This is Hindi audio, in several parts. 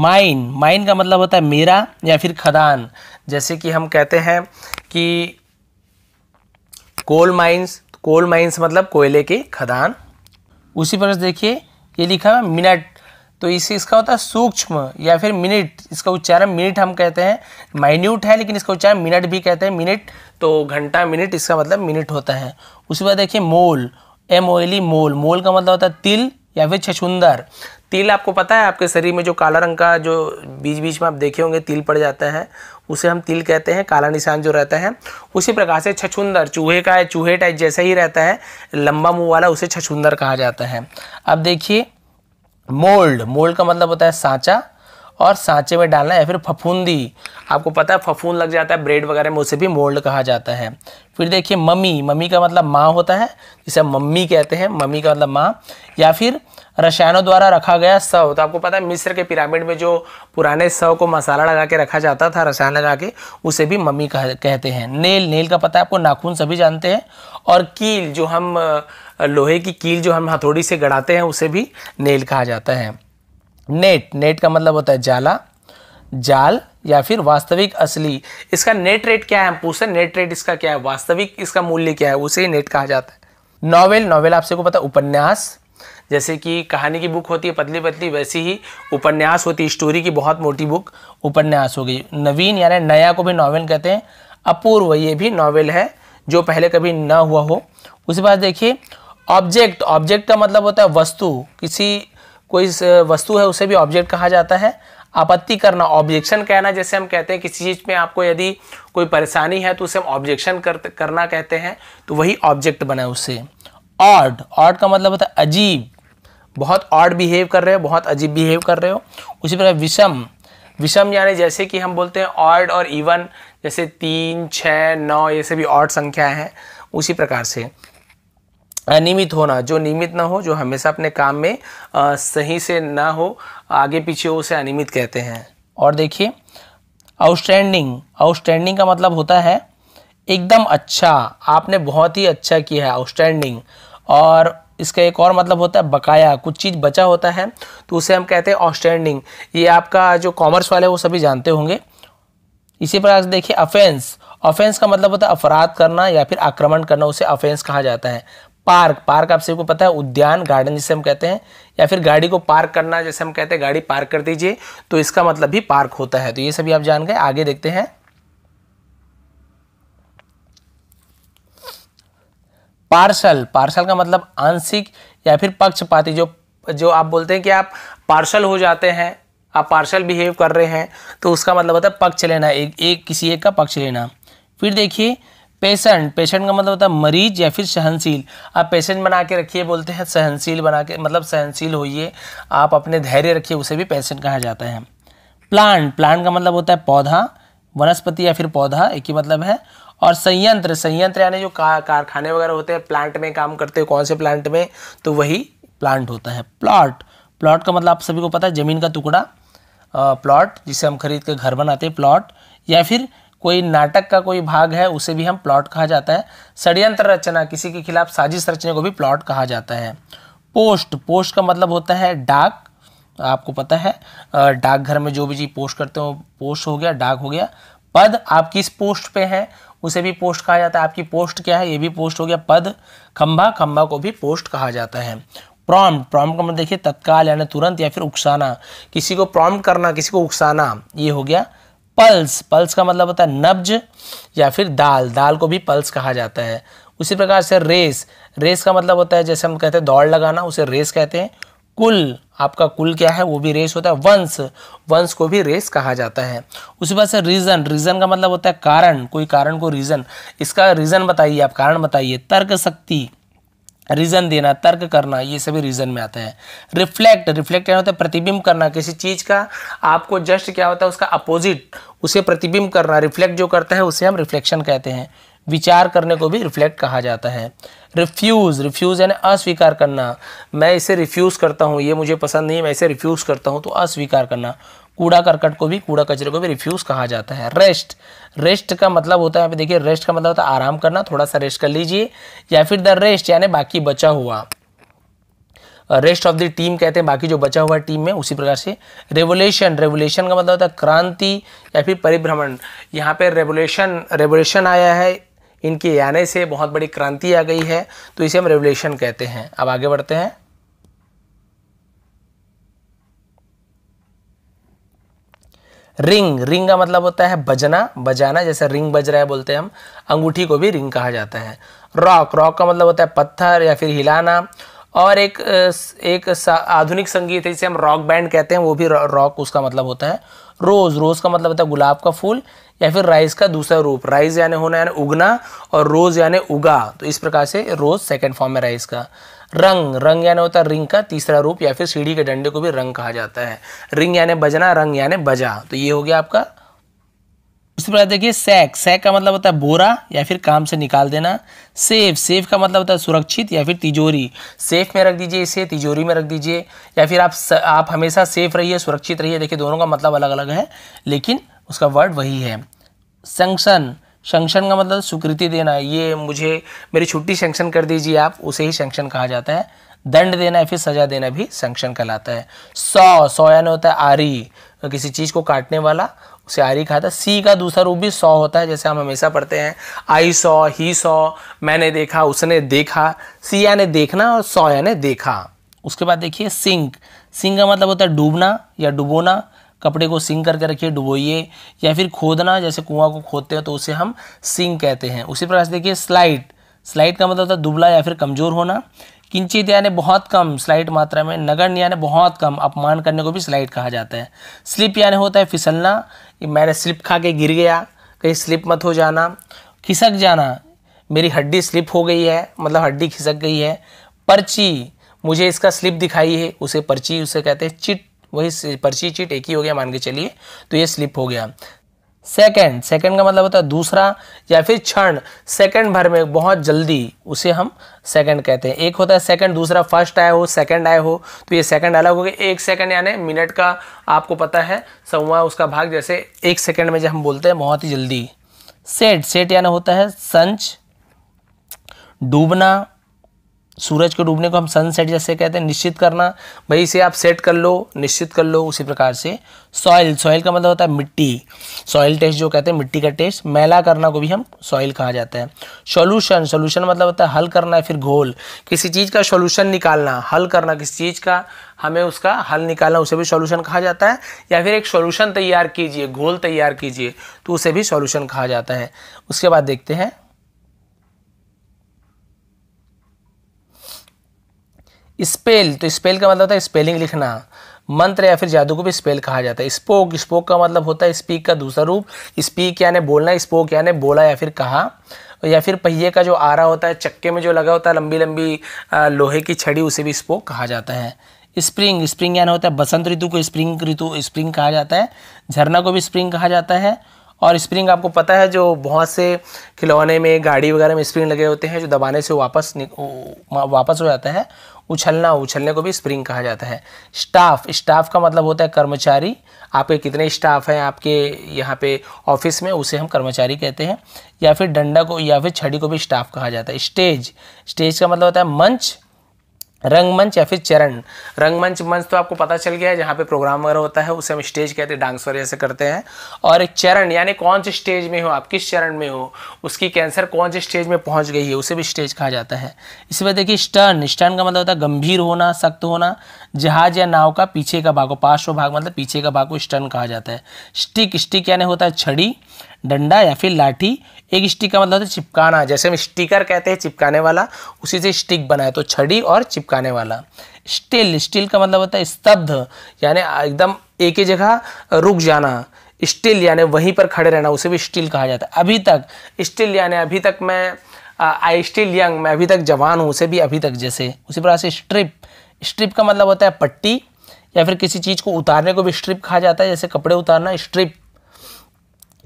माइन माइन का मतलब होता है मेरा या फिर खदान जैसे कि हम कहते हैं कि कोल माइंस कोल माइंस मतलब कोयले के खदान उसी पर देखिए ये लिखा है मिनट तो इसे इसका होता है सूक्ष्म या फिर मिनट इसका उच्चारण मिनट हम कहते हैं माइन्यूट है लेकिन इसका उच्चारण मिनट भी कहते हैं मिनट तो घंटा मिनट इसका मतलब मिनट होता है उसके बाद देखिए मोल एम ओ एल ई मोल मोल का मतलब होता है तिल या फिर छछुंदर तिल आपको पता है आपके शरीर में जो काला रंग का जो बीच बीच में आप देखे होंगे तिल पड़ जाता है उसे हम तिल कहते हैं काला निशान जो रहता है उसी प्रकार से छछुंदर चूहे का है चूहे टाइप जैसा ही रहता है लंबा मुंह वाला उसे छछुंदर कहा जाता है अब देखिए मोल्ड मोल्ड का मतलब होता है सांचा और सांचे में डालना है फिर फफूंदी आपको पता है फफूंद लग जाता है ब्रेड वगैरह में उसे भी मोल्ड कहा जाता है फिर देखिए मम्मी मम्मी का मतलब माँ होता है जिसे मम्मी कहते हैं मम्मी का मतलब माँ या फिर रसायनों द्वारा रखा गया सव तो आपको पता है मिस्र के पिरामिड में जो पुराने सव को मसाला लगा के रखा जाता था रसायन लगा के उसे भी मम्मी कह, कहते हैं नेल नेल का पता है आपको नाखून सभी जानते हैं और कील जो हम लोहे की कील जो हम हथौड़ी से गड़ाते हैं उसे भी नेल कहा जाता है नेट नेट का मतलब होता है जाला जाल या फिर वास्तविक असली इसका नेट रेट क्या है हम पूछते हैं नेट रेट इसका क्या है वास्तविक इसका मूल्य क्या है उसे ही नेट कहा जाता है नॉवेल नॉवेल आपसे को पता उपन्यास जैसे कि कहानी की बुक होती है पतली पतली वैसी ही उपन्यास होती है स्टोरी की बहुत मोटी बुक उपन्यास हो गई नवीन यानी नया को भी नॉवेल कहते हैं अपूर्व ये भी नॉवेल है जो पहले कभी ना हुआ हो उसके बाद देखिए ऑब्जेक्ट ऑब्जेक्ट का मतलब होता है वस्तु किसी कोई वस्तु है उसे भी ऑब्जेक्ट कहा जाता है आपत्ति करना ऑब्जेक्शन कहना जैसे हम कहते हैं किसी चीज़ में आपको यदि कोई परेशानी है तो उसे हम ऑब्जेक्शन कर, करना कहते हैं तो वही ऑब्जेक्ट बना उसे ऑड ऑड का मतलब होता है अजीब बहुत ऑड बिहेव कर रहे हो बहुत अजीब बिहेव कर रहे हो उसी प्रकार विषम विषम यानी जैसे कि हम बोलते हैं ऑड और इवन जैसे तीन छः नौ ये सभी ऑड संख्या हैं उसी प्रकार से अनियमित होना जो नियमित ना हो जो हमेशा अपने काम में आ, सही से ना हो आगे पीछे हो उसे अनियमित कहते हैं और देखिए आउटस्टैंडिंग आउटस्टैंडिंग का मतलब होता है एकदम अच्छा आपने बहुत ही अच्छा किया है आउटस्टैंडिंग और इसका एक और मतलब होता है बकाया कुछ चीज़ बचा होता है तो उसे हम कहते हैं आउटस्टैंडिंग ये आपका जो कॉमर्स वाले वो सभी जानते होंगे इसी प्रकार से देखिए अफेंस ऑफेंस का मतलब होता है अपराध करना या फिर आक्रमण करना उसे अफेंस कहा जाता है पार्क पार्क आप सबको पता है उद्यान गार्डन जिसे हम कहते हैं या फिर गाड़ी को पार्क करना जैसे हम कहते हैं गाड़ी पार्क कर दीजिए तो इसका मतलब भी पार्क होता है तो ये सभी आप जान गए आगे देखते हैं पार्सल पार्सल का मतलब आंशिक या फिर पक्षपाती जो जो आप बोलते हैं कि आप पार्सल हो जाते हैं आप पार्शल बिहेव कर रहे हैं तो उसका मतलब होता है पक्ष लेना एक एक किसी एक का पक्ष लेना फिर देखिए पेशेंट पेशेंट का मतलब होता है मरीज या फिर सहनशील आप पेशेंट बना के रखिए बोलते हैं सहनशील बना के मतलब सहनशील होइए आप अपने धैर्य रखिए उसे भी पेशेंट कहा जाता है प्लांट प्लांट का मतलब होता है पौधा वनस्पति या फिर पौधा एक ही मतलब है और संयंत्र संयंत्र यानी जो का, कारखाने वगैरह होते हैं प्लांट में काम करते हो कौन से प्लांट में तो वही प्लांट होता है प्लॉट प्लॉट का मतलब आप सभी को पता है ज़मीन का टुकड़ा प्लॉट जिसे हम खरीद के घर बनाते हैं प्लॉट या फिर कोई नाटक का कोई भाग है उसे भी हम प्लॉट कहा जाता है षड्यंत्र रचना किसी के खिलाफ साजिश रचने को भी प्लॉट कहा जाता है पोस्ट पोस्ट का मतलब होता है डाक आपको पता है डाकघर में जो भी चीज़ पोस्ट करते हो पोस्ट हो गया डाक हो गया पद आप किस पोस्ट पे हैं उसे भी पोस्ट कहा जाता है आपकी पोस्ट क्या है ये भी पोस्ट हो गया पद खंभा खंभा को भी पोस्ट कहा जाता है प्रॉम्प्ट प्रॉम्प्ट का मतलब देखिए तत्काल यानी तुरंत या फिर उकसाना किसी को प्रॉम्प्ट करना किसी को उकसाना ये हो गया पल्स पल्स का मतलब होता है नब्ज या फिर दाल दाल को भी पल्स कहा जाता है उसी प्रकार से रेस रेस का मतलब होता है जैसे हम कहते हैं दौड़ लगाना उसे रेस कहते हैं कुल आपका कुल क्या है वो भी रेस होता है वंश वंश को भी रेस कहा जाता है उसी बात से रीज़न रीज़न का मतलब होता है कारण कोई कारण को रीज़न इसका रीज़न बताइए आप कारण बताइए तर्क शक्ति रीज़न देना तर्क करना ये सभी रीज़न में आता है रिफ्लेक्ट रिफ्लेक्ट क्या होता है प्रतिबिंब करना किसी चीज़ का आपको जस्ट क्या होता है उसका अपोजिट उसे प्रतिबिंब करना रिफ्लेक्ट जो करता है उसे हम रिफ्लेक्शन कहते हैं विचार करने को भी रिफ्लेक्ट कहा जाता है रिफ्यूज़ रिफ्यूज़ यानी अस्वीकार करना मैं इसे रिफ्यूज़ करता हूँ ये मुझे पसंद नहीं मैं इसे रिफ्यूज़ करता हूँ तो अस्वीकार करना कूड़ा करकट को भी कूड़ा कचरे को भी रिफ्यूज़ कहा जाता है रेस्ट रेस्ट का मतलब होता है देखिए रेस्ट का मतलब होता है आराम करना थोड़ा सा रेस्ट कर लीजिए या फिर द रेस्ट यानी बाकी बचा हुआ रेस्ट ऑफ द टीम कहते हैं बाकी जो बचा हुआ टीम में उसी प्रकार से रेवोल्यूशन रेवोल्यूशन का मतलब होता है क्रांति या फिर परिभ्रमण यहाँ पे रेवोल्यूशन रेवोल्यूशन आया है इनके आने से बहुत बड़ी क्रांति आ गई है तो इसे हम रेवोल्यूशन कहते हैं अब आगे बढ़ते हैं रिंग रिंग का मतलब होता है बजना बजाना जैसे रिंग बज रहा है बोलते हैं हम अंगूठी को भी रिंग कहा जाता है रॉक रॉक का मतलब होता है पत्थर या फिर हिलाना और एक एक आधुनिक संगीत है जिसे हम रॉक बैंड कहते हैं वो भी रॉक उसका मतलब होता है रोज़ रोज़ का मतलब होता है गुलाब का फूल या फिर राइस का दूसरा रूप राइस यानी होना यानी उगना और रोज़ यानी उगा तो इस प्रकार से रोज़ सेकेंड फॉर्म है राइस का रंग रंग यानी होता है रिंग का तीसरा रूप या फिर सीढ़ी के डंडे को भी रंग कहा जाता है रिंग यानी बजना रंग यानी बजा तो ये हो गया आपका उसके बाद देखिए सैक सैक का मतलब होता है बोरा या फिर काम से निकाल देना सेफ सेफ का मतलब होता है सुरक्षित या फिर तिजोरी सेफ में रख दीजिए इसे तिजोरी में रख दीजिए या फिर आप आप हमेशा सेफ रहिए सुरक्षित रहिए देखिए दोनों का मतलब अलग अलग है लेकिन उसका वर्ड वही है संक्शन शंक्शन का मतलब स्वीकृति देना है ये मुझे मेरी छुट्टी शंक्शन कर दीजिए आप उसे ही शंक्शन कहा जाता है दंड देना या फिर सजा देना भी शंक्शन कहलाता है सौ सौ यानी होता है आरी किसी चीज़ को काटने वाला उसे आरी कहा था सी का दूसरा रूप भी सौ होता है जैसे हम हमेशा पढ़ते हैं आई सौ ही सौ मैंने देखा उसने देखा सी यानी देखना और सौ यानी देखा उसके बाद देखिए सिंक सिंक का मतलब होता है डूबना या डुबोना कपड़े को सिंग करके रखिए डुबोइए या फिर खोदना जैसे कुआं को खोदते हैं तो उसे हम सिंग कहते हैं उसी प्रकार से देखिए स्लाइड स्लाइड का मतलब होता है दुबला या फिर कमज़ोर होना किंचित यानी बहुत कम स्लाइड मात्रा में नगण्य यानी बहुत कम अपमान करने को भी स्लाइड कहा जाता है स्लिप यानी होता है फिसलना मैंने स्लिप खा के गिर गया कहीं स्लिप मत हो जाना खिसक जाना मेरी हड्डी स्लिप हो गई है मतलब हड्डी खिसक गई है पर्ची मुझे इसका स्लिप दिखाई है उसे पर्ची उसे कहते हैं चिट वही पर्ची चीट एक ही हो गया मान के चलिए तो ये स्लिप हो गया सेकेंड सेकेंड का मतलब होता है दूसरा या फिर क्षण सेकेंड भर में बहुत जल्दी उसे हम सेकेंड कहते हैं एक होता है सेकेंड दूसरा फर्स्ट आया हो सेकेंड आया हो तो ये सेकंड अलग हो गया एक सेकेंड यानी मिनट का आपको पता है सवा उसका भाग जैसे एक सेकेंड में जब हम बोलते हैं बहुत ही जल्दी सेट सेट यानी होता है संच डूबना सूरज के डूबने को हम सनसेट जैसे कहते हैं निश्चित करना भाई इसे आप सेट कर लो निश्चित कर लो उसी प्रकार से सॉइल सॉइल का मतलब होता है मिट्टी सॉइल टेस्ट जो कहते हैं मिट्टी का टेस्ट मैला करना को भी हम सॉइल कहा जाता है सॉल्यूशन सॉल्यूशन मतलब होता है हल करना है फिर घोल किसी चीज़ का सॉल्यूशन निकालना हल करना किसी चीज़ का हमें उसका हल निकालना उसे भी सॉल्यूशन कहा जाता है या फिर एक सॉल्यूशन तैयार कीजिए घोल तैयार कीजिए तो उसे भी सॉल्यूशन कहा जाता है उसके बाद देखते हैं स्पेल तो स्पेल का मतलब होता है स्पेलिंग लिखना मंत्र या फिर जादू को भी स्पेल कहा जाता है स्पोक स्पोक का मतलब होता है स्पीक का दूसरा रूप स्पीक यानी बोलना स्पोक यानी बोला या फिर कहा या फिर पहिए का जो आरा होता है चक्के में जो लगा होता है लंबी लंबी लोहे की छड़ी उसे भी स्पोक कहा जाता है स्प्रिंग स्प्रिंग यानी होता है बसंत ऋतु को स्प्रिंग ऋतु स्प्रिंग कहा जाता है झरना को भी स्प्रिंग कहा जाता है और स्प्रिंग आपको पता है जो बहुत से खिलौने में गाड़ी वगैरह में स्प्रिंग लगे होते हैं जो दबाने से वापस वापस हो जाता है उछलना उछलने को भी स्प्रिंग कहा जाता है स्टाफ स्टाफ का मतलब होता है कर्मचारी आपके कितने स्टाफ हैं आपके यहाँ पे ऑफिस में उसे हम कर्मचारी कहते हैं या फिर डंडा को या फिर छड़ी को भी स्टाफ कहा जाता है स्टेज स्टेज का मतलब होता है मंच रंगमंच या फिर चरण रंगमंच मंच तो आपको पता चल गया है जहाँ पे प्रोग्राम वगैरह होता है उसे हम स्टेज कहते हैं डांस वगैरह से करते हैं और एक चरण यानी कौन से स्टेज में हो आप किस चरण में हो उसकी कैंसर कौन से स्टेज में पहुँच गई है उसे भी स्टेज कहा जाता है इसी बात देखिए स्टर्न स्टर्न का मतलब होता है गंभीर होना सख्त होना जहाज या नाव का पीछे का भाग हो पार्श्व भाग मतलब पीछे का भाग को स्टर्न कहा जाता है स्टिक स्टिक यानी होता है छड़ी डंडा या फिर लाठी एक स्टिक का मतलब होता है चिपकाना जैसे हम स्टिकर कहते हैं चिपकाने वाला उसी से स्टिक बनाए तो छड़ी और चिपकाने वाला स्टिल स्टील का मतलब होता है स्तब्ध यानी एकदम एक ही जगह रुक जाना स्टील यानी वहीं पर खड़े रहना उसे भी स्टील कहा जाता है अभी तक स्टील यानी अभी तक मैं आई स्टिल यंग मैं अभी तक जवान हूँ उसे भी अभी तक जैसे उसी प्रकार से स्ट्रिप स्ट्रिप का मतलब होता है पट्टी या फिर किसी चीज़ को उतारने को भी स्ट्रिप कहा जाता है जैसे कपड़े उतारना स्ट्रिप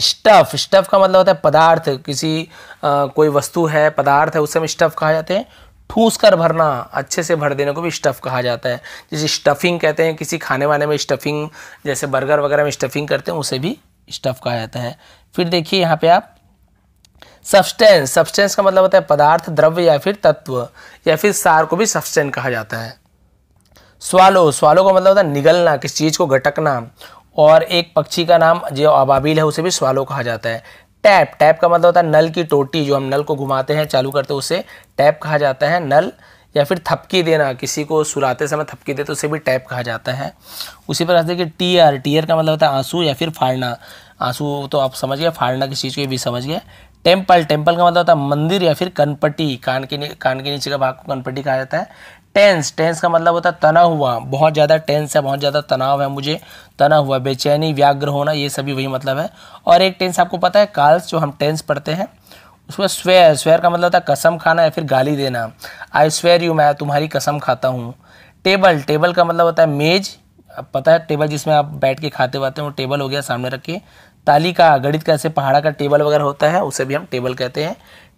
स्टफ स्टफ का मतलब होता है पदार्थ किसी आ, कोई वस्तु है पदार्थ है उससे हम स्टफ कहा जाते हैं ठूस कर भरना अच्छे से भर देने को भी स्टफ़ कहा जाता है जैसे स्टफिंग कहते हैं किसी खाने वाने में स्टफिंग जैसे बर्गर वगैरह में स्टफिंग करते हैं उसे भी स्टफ़ कहा जाता है फिर देखिए यहाँ पे आप सब्सटेंस सब्सटेंस का मतलब होता है पदार्थ द्रव्य या फिर तत्व या फिर सार को भी सब्सटेंस कहा जाता है स्वालो स्वालो का मतलब होता है निगलना किसी चीज़ को घटकना और एक पक्षी का नाम जो अबाबिल है उसे भी स्वालो कहा जाता है टैप टैप का मतलब होता है नल की टोटी जो हम नल को घुमाते हैं चालू करते हैं उसे टैप कहा जाता है नल या फिर थपकी देना किसी को सुराते समय थपकी दे तो उसे भी टैप कहा जाता है उसी प्रकार से देखिए टीयर टीयर का मतलब होता है आंसू या फिर फाड़ना आंसू तो आप समझ गए फाड़ना किसी चीज़ को भी समझ गए टेम्पल टेम्पल का मतलब होता है मंदिर या फिर कनपट्टी कान के कान के नीचे का भाग को कनपट्टी कहा जाता है टेंस टेंस का मतलब होता है तना हुआ बहुत ज़्यादा टेंस है बहुत ज़्यादा तनाव है मुझे तना हुआ बेचैनी व्याग्र होना ये सभी वही मतलब है और एक टेंस आपको पता है काल्स जो हम टेंस पढ़ते हैं उसमें स्वेयर स्वेयर का मतलब होता है कसम खाना या फिर गाली देना आई स्वेयर यू मैं तुम्हारी कसम खाता हूँ टेबल टेबल का मतलब होता है मेज पता है टेबल जिसमें आप बैठ के खाते वाते वो टेबल हो गया सामने रख के ताली का गणित का ऐसे पहाड़ा का टेबल वगैरह होता है उसे भी हम टेबल कहते हैं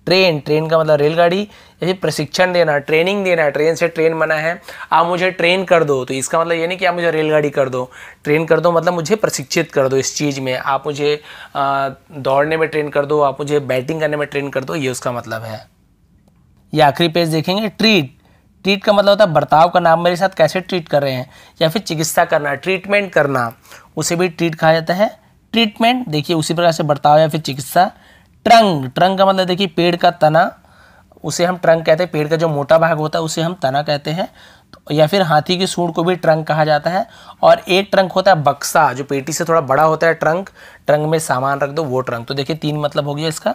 ट्रेन ट्रेन का मतलब रेलगाड़ी या फिर प्रशिक्षण देना ट्रेनिंग देना ट्रेन से ट्रेन बना है आप मुझे ट्रेन कर दो तो इसका मतलब ये नहीं कि आप मुझे रेलगाड़ी कर दो ट्रेन कर दो मतलब मुझे प्रशिक्षित कर दो इस चीज़ में आप मुझे दौड़ने में ट्रेन कर दो आप मुझे बैटिंग करने में ट्रेन कर दो ये उसका मतलब है ये आखिरी पेज देखेंगे ट्रीट ट्रीट का मतलब होता है बर्ताव का नाम मेरे साथ कैसे ट्रीट कर रहे हैं या फिर चिकित्सा करना ट्रीटमेंट करना उसे भी ट्रीट कहा जाता है ट्रीटमेंट देखिए उसी प्रकार से बर्ताव या फिर चिकित्सा ट्रंक ट्रंक का मतलब देखिए पेड़ का तना उसे हम ट्रंक कहते हैं पेड़ का जो मोटा भाग होता है उसे हम तना कहते हैं तो, या फिर हाथी की सूंड को भी ट्रंक कहा जाता है और एक ट्रंक होता है बक्सा जो पेटी से थोड़ा बड़ा होता है ट्रंक ट्रंक में सामान रख दो वो ट्रंक तो देखिए तीन मतलब हो गया इसका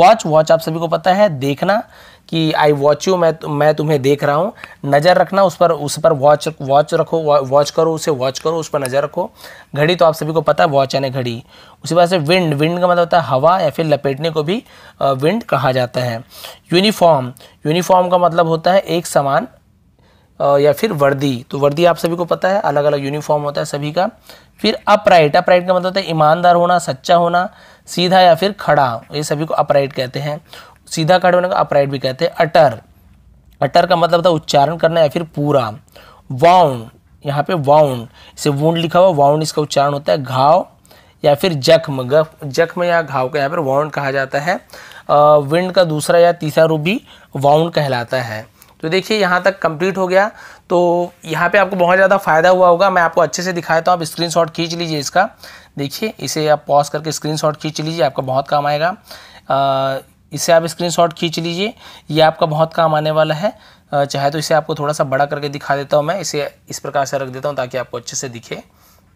वॉच वॉच आप सभी को पता है देखना कि आई वॉच यू मैं मैं तुम्हें देख रहा हूँ नज़र रखना उस पर उस पर वॉच वॉच रखो वॉच करो उसे वॉच करो उस पर नज़र रखो घड़ी तो आप सभी को पता है वॉच यानी घड़ी उसी बात से विंड विंड का मतलब होता है हवा या फिर लपेटने को भी विंड कहा जाता है यूनिफॉर्म यूनिफॉर्म का मतलब होता है एक समान या फिर वर्दी तो वर्दी आप सभी को पता है अलग अलग यूनिफॉर्म होता है सभी का फिर अपराइट अपराइट का मतलब होता है ईमानदार होना सच्चा होना सीधा या फिर खड़ा ये सभी को अपराइट कहते हैं सीधा काट बनेगा अपराइट भी कहते हैं अटर अटर का मतलब था उच्चारण करना या फिर पूरा वाउंड यहाँ पे वाउंड इसे वूंड लिखा हुआ वाउंड इसका उच्चारण होता है घाव या फिर जख्म जख्म या घाव का यहाँ पर वाउंड कहा जाता है विंड का दूसरा या तीसरा रूप भी वाउंड कहलाता है तो देखिए यहाँ तक कंप्लीट हो गया तो यहाँ पे आपको बहुत ज़्यादा फ़ायदा हुआ होगा मैं आपको अच्छे से दिखाया हूँ आप शॉट खींच लीजिए इसका देखिए इसे आप पॉज करके शॉट खींच लीजिए आपका बहुत काम आएगा आ, इसे आप स्क्रीनशॉट खींच लीजिए ये आपका बहुत काम आने वाला है चाहे तो इसे आपको थोड़ा सा बड़ा करके दिखा देता हूँ मैं इसे इस प्रकार से रख देता हूँ ताकि आपको अच्छे से दिखे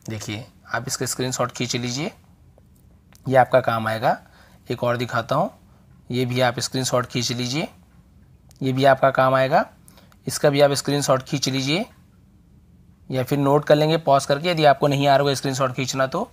देखिए आप इसका शॉट खींच लीजिए ये आपका काम आएगा एक और दिखाता हूँ ये भी आप शॉट खींच लीजिए ये भी आपका काम आएगा इसका भी आप शॉट खींच लीजिए या फिर नोट कर लेंगे पॉज करके यदि आपको नहीं आ रहा होगा स्क्रीनशॉट खींचना तो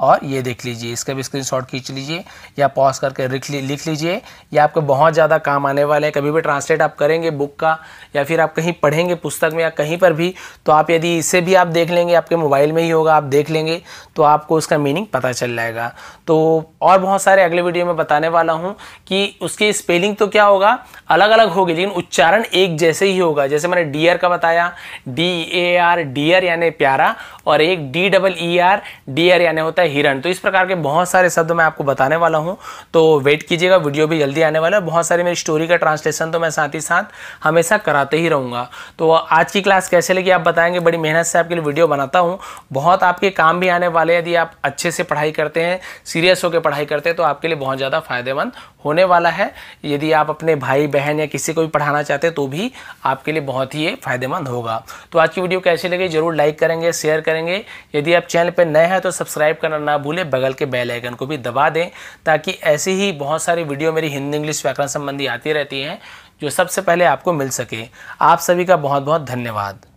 और ये देख लीजिए इसका भी स्क्रीनशॉट खींच लीजिए या पॉज करके लिख लिख लीजिए ये आपको बहुत ज़्यादा काम आने वाला है कभी भी ट्रांसलेट आप करेंगे बुक का या फिर आप कहीं पढ़ेंगे पुस्तक में या कहीं पर भी तो आप यदि इसे भी आप देख लेंगे आपके मोबाइल में ही होगा आप देख लेंगे तो आपको उसका मीनिंग पता चल जाएगा तो और बहुत सारे अगले वीडियो में बताने वाला हूँ कि उसकी स्पेलिंग तो क्या होगा अलग अलग होगी लेकिन उच्चारण एक जैसे ही होगा जैसे मैंने डी का बताया D A R D R यानी प्यारा और एक D double E R D R यानी होता है है हिरण तो इस प्रकार के बहुत सारे शब्द मैं आपको बताने वाला हूँ तो वेट कीजिएगा वीडियो भी जल्दी आने वाला है बहुत सारी मेरी स्टोरी का ट्रांसलेशन तो मैं साथ ही साथ हमेशा कराते ही रहूँगा तो आज की क्लास कैसे लगी आप बताएंगे बड़ी मेहनत से आपके लिए वीडियो बनाता हूँ बहुत आपके काम भी आने वाले यदि आप अच्छे से पढ़ाई करते हैं सीरियस होकर पढ़ाई करते हैं तो आपके लिए बहुत ज़्यादा फायदेमंद होने वाला है यदि आप अपने भाई बहन या किसी को भी पढ़ाना चाहते हैं तो भी आपके लिए बहुत ही फायदेमंद होगा तो आज की वीडियो कैसे लगी जरूर लाइक करेंगे शेयर करेंगे यदि आप चैनल पर नए हैं तो सब्सक्राइब करना करना ना भूलें बगल के बेल आइकन को भी दबा दें ताकि ऐसी ही बहुत सारी वीडियो मेरी हिंदी इंग्लिश व्याकरण संबंधी आती रहती हैं जो सबसे पहले आपको मिल सके आप सभी का बहुत बहुत धन्यवाद